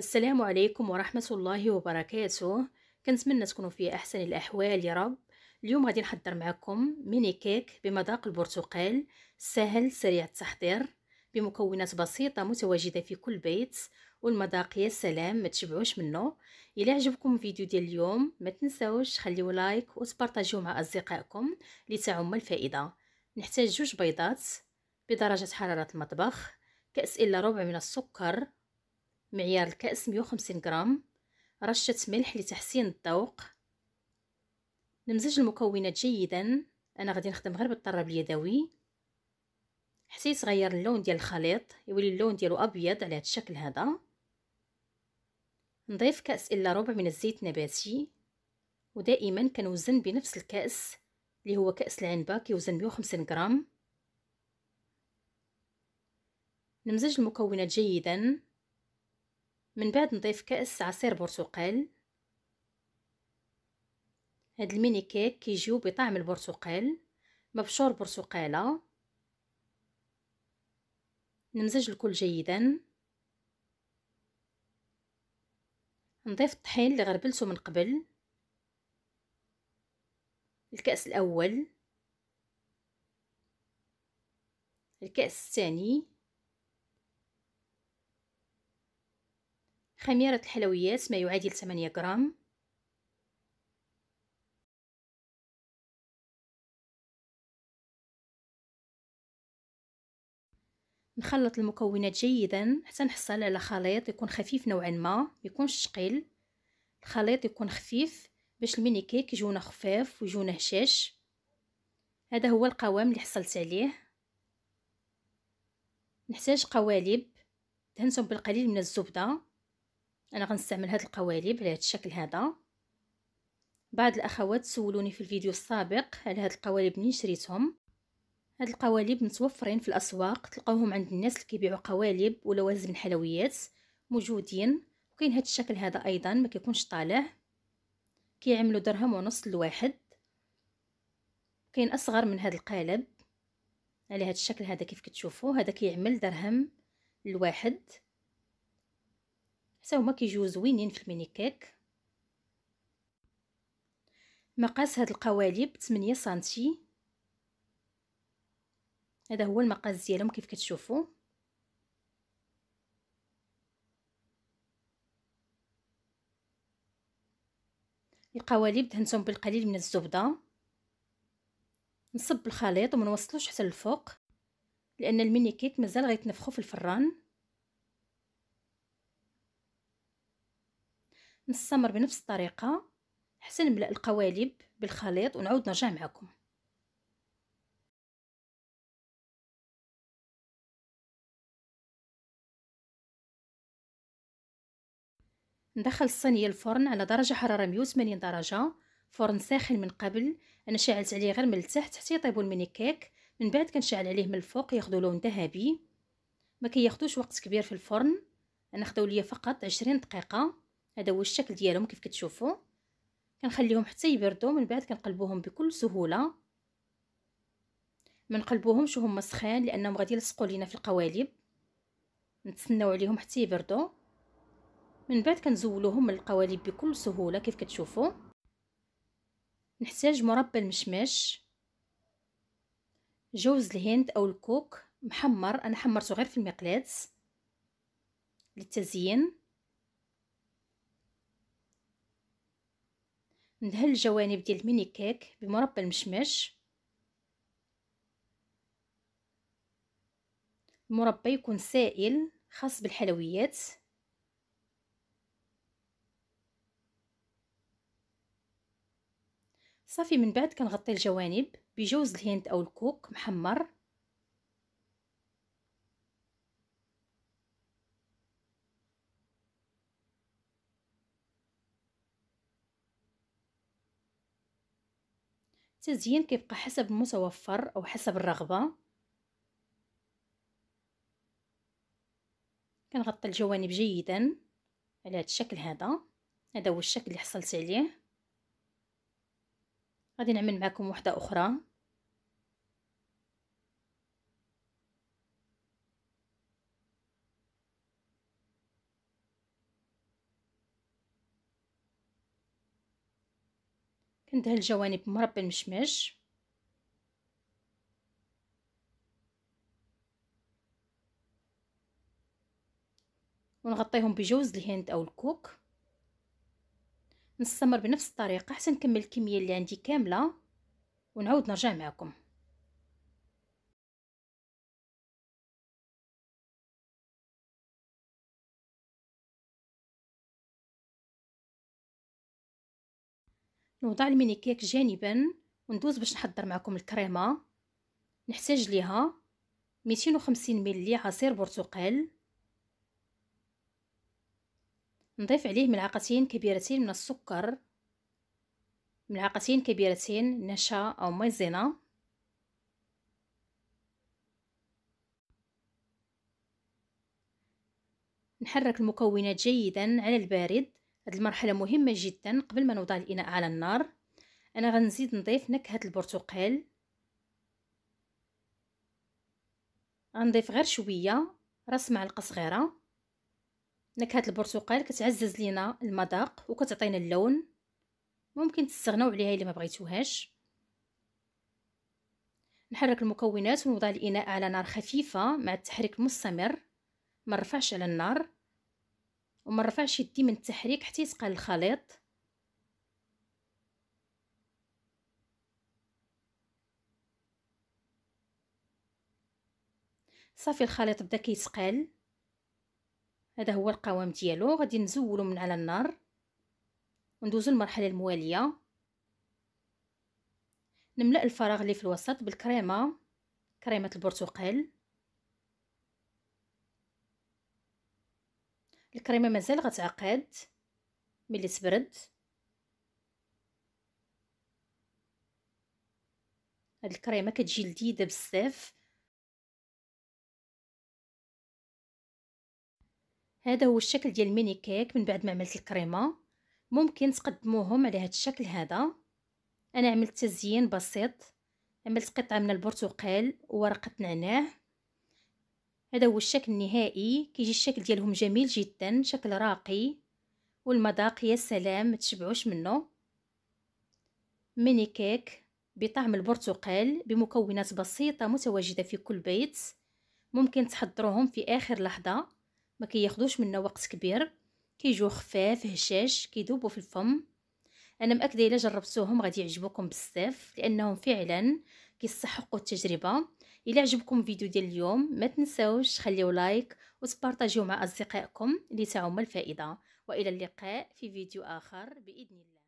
السلام عليكم ورحمة الله وبركاته كنتمنى تكونوا في أحسن الأحوال يا رب اليوم غادي نحضر معكم ميني كيك بمذاق البرتقال سهل سريع التحضير بمكونات بسيطة متواجدة في كل بيت والمذاق يا سلام ما تشبعوش منه إلا عجبكم الفيديو ديال اليوم ما تنسوش خليوا لايك وتبارطاجيوه مع أصدقائكم لتعم الفائدة نحتاج جوج بيضات بدرجة حرارة المطبخ كأس إلا ربع من السكر معيار الكأس 150 غرام رشة ملح لتحسين الذوق نمزج المكونات جيدا انا غادي نخدم غير بالطراب اليدوي حتى يتغير اللون ديال الخليط يولي اللون ديالو ابيض على هذا الشكل هذا نضيف كاس الا ربع من الزيت النباتي ودائما كنوزن بنفس الكاس اللي هو كاس العنبه كيوزن 150 غرام نمزج المكونات جيدا من بعد نضيف كأس عصير برتقال هاد الميني كيك كيجيو بطعم البرتقال مبشور برتقاله نمزج الكل جيدا نضيف الطحين اللي غربلته من قبل الكأس الأول الكأس الثاني خميرة الحلويات ما يعادل 8 غرام نخلط المكونات جيدا حتى نحصل على خليط يكون خفيف نوعا ما ميكونش ثقيل الخليط يكون خفيف باش الميني كيك يجونا خفاف ويجونا هشاش هذا هو القوام اللي حصلت عليه نحتاج قوالب دهنتهم بالقليل من الزبده انا غنستعمل هاد القوالب على هاد الشكل هذا بعض الاخوات سولوني في الفيديو السابق على هاد القوالب منين شريتهم هاد القوالب متوفرين في الاسواق تلقاوهم عند الناس اللي كيبيعوا قوالب ولوازم الحلويات موجودين وكاين هاد الشكل هذا ايضا ما كيكونش طالع كيعملوا درهم ونص لواحد كاين اصغر من هاد القالب على هاد الشكل هذا كيف كتشوفوا هذا كيعمل درهم الواحد حتى هما كيجيو زوينين في الميني كيك مقاس هاد القوالب 8 سنتي هذا هو المقاس ديالهم كيف كتشوفوا القوالب دهنتهم بالقليل من الزبده نصب الخليط وما نوصلوش حتى الفوق لان الميني كيك مازال غيتنفخوا في الفران نستمر بنفس الطريقه حتى نملا القوالب بالخليط ونعود نرجع معكم ندخل الصينيه الفرن على درجه حراره 180 درجه فرن ساخن من قبل انا شعلت عليه غير من التحت حتى يطيب الميني كيك من بعد كنشعل عليه من الفوق ياخذ لون ذهبي ما كياخذوش وقت كبير في الفرن انا خداو ليا فقط 20 دقيقه هذا هو الشكل ديالهم كيف كتشوفوا كنخليهم حتى يبردوا من بعد كنقلبوهم بكل سهوله ما نقلبوهمش وهم سخان لانهم غادي يلصقوا لينا في القوالب نتسناو عليهم حتى يبردوا من بعد كنزولوهم من القوالب بكل سهوله كيف كتشوفوا نحتاج مربى المشماش جوز الهند او الكوك محمر انا حمرته غير في المقلاة للتزيين ندهن الجوانب ديال الميني كيك بمربى المشمش المربى يكون سائل خاص بالحلويات صافي من بعد كنغطي الجوانب بجوز الهند او الكوك محمر التزيين كيبقى حسب المتوفر او حسب الرغبه كنغطي الجوانب جيدا على هذا الشكل هذا هذا هو الشكل اللي حصلت عليه غادي نعمل معكم وحده اخرى كندهن الجوانب مربى المشمش ونغطيهم بجوز الهند او الكوك نستمر بنفس الطريقه حتى نكمل الكميه اللي عندي كامله ونعود نرجع معكم نوضع الميني كيك جانبا وندوز باش نحضر معكم الكريمه نحتاج ليها 250 ملي عصير برتقال نضيف عليه ملعقتين كبيرتين من السكر ملعقتين كبيرتين نشا او مايزينا نحرك المكونات جيدا على البارد هاد المرحله مهمه جدا قبل ما نوضع الاناء على النار انا غنزيد نضيف نكهه البرتقال غنضيف غير شويه راس معلقه صغيره نكهه البرتقال كتعزز لينا المذاق وكتعطينا اللون ممكن تستغناو عليها الا ما بغيتوهاش نحرك المكونات ونوضع الاناء على نار خفيفه مع التحريك المستمر ما نرفعش على النار وما نرفعش يدي من التحريك حتى يسقال الخليط صافي الخليط بدا كيتقال هذا هو القوام ديالو غادي نزولو من على النار وندوزو للمرحله المواليه نملا الفراغ اللي في الوسط بالكريمه كريمه البرتقال الكريمه مازال غتعقد ملي تبرد هاد الكريمه كتجي لذيذه بزاف هذا هو الشكل ديال الميني كيك من بعد ما عملت الكريمه ممكن تقدموهم على هذا الشكل هذا انا عملت تزيين بسيط عملت قطعه من البرتقال وورقه نعناع هذا هو الشكل النهائي كيجي الشكل ديالهم جميل جدا شكل راقي والمذاق يا سلام ما تشبعوش منه ميني كيك بطعم البرتقال بمكونات بسيطه متواجده في كل بيت ممكن تحضروهم في اخر لحظه ما كياخذوش منا وقت كبير كيجو خفاف هشاش كيذوبوا في الفم انا مأكده الا جربتوهم غادي يعجبوكم بزاف لانهم فعلا كيستحقوا التجربه الى عجبكم الفيديو ديال اليوم ما تنساوش تخليو لايك وتبارطاجيو مع اصدقائكم لتعم الفائده والى اللقاء في فيديو اخر باذن الله